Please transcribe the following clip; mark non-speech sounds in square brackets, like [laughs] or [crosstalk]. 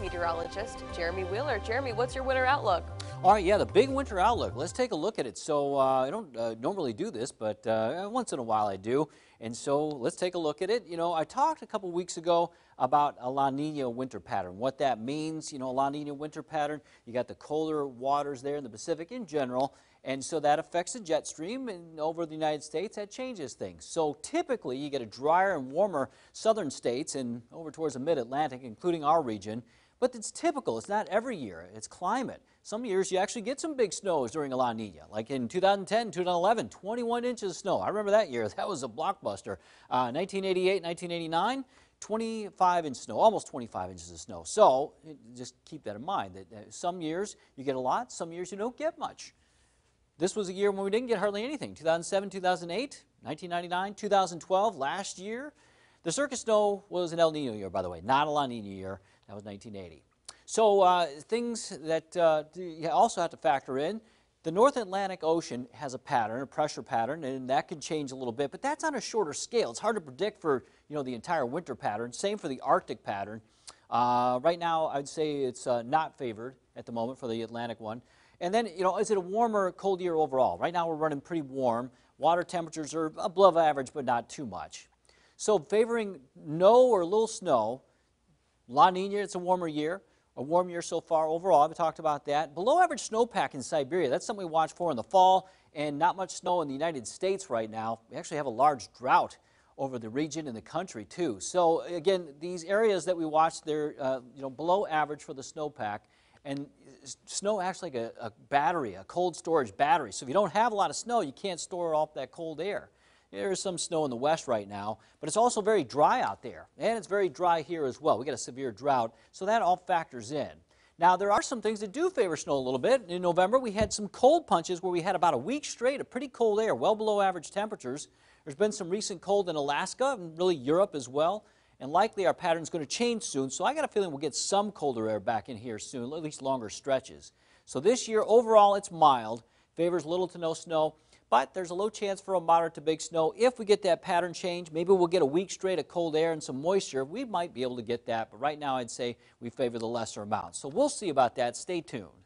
meteorologist, Jeremy Wheeler. Jeremy, what's your winter outlook? All right, yeah, the big winter outlook. Let's take a look at it. So uh, I don't uh, normally do this, but uh, once in a while I do. And so let's take a look at it. You know, I talked a couple weeks ago about a La Nina winter pattern, what that means. You know, a La Nina winter pattern, you got the colder waters there in the Pacific in general. And so that affects the jet stream and over the United States, that changes things. So typically you get a drier and warmer southern states and over towards the mid-Atlantic, including our region. But it's typical. It's not every year. It's climate. Some years you actually get some big snows during La Nina, like in 2010, 2011, 21 inches of snow. I remember that year. [laughs] That was a blockbuster. Uh, 1988, 1989. 25 inches of snow, almost 25 inches of snow. So uh, just keep that in mind that uh, some years you get a lot, some years you don't get much. This was a year when we didn't get hardly anything 2007, 2008, 1999, 2012, last year. The circus snow was an El Nino year, by the way, not a La Nina year. That was 1980. So uh, things that uh, you also have to factor in, the North Atlantic Ocean has a pattern, a pressure pattern, and that can change a little bit, but that's on a shorter scale. It's hard to predict for you know the entire winter pattern. Same for the Arctic pattern. Uh, right now, I'd say it's uh, not favored at the moment for the Atlantic one. And then, you know, is it a warmer, cold year overall? Right now, we're running pretty warm. Water temperatures are above average, but not too much. So favoring no or little snow La Nina, it's a warmer year, a warm year so far overall. I've talked about that. Below average snowpack in Siberia, that's something we watch for in the fall, and not much snow in the United States right now. We actually have a large drought over the region and the country too. So again, these areas that we watch, they're uh, you know below average for the snowpack, and snow acts like a, a battery, a cold storage battery. So if you don't have a lot of snow, you can't store off that cold air. There is some snow in the west right now, but it's also very dry out there, and it's very dry here as well. We got a severe drought, so that all factors in. Now, there are some things that do favor snow a little bit. In November, we had some cold punches where we had about a week straight of pretty cold air, well below average temperatures. There's been some recent cold in Alaska and really Europe as well. And likely our pattern is going to change soon, so I got a feeling we'll get some colder air back in here soon, at least longer stretches. So this year, overall, it's mild, favors little to no snow but there's a low chance for a moderate to big snow. If we get that pattern change, maybe we'll get a week straight of cold air and some moisture. We might be able to get that, but right now I'd say we favor the lesser amount. So we'll see about that. Stay tuned.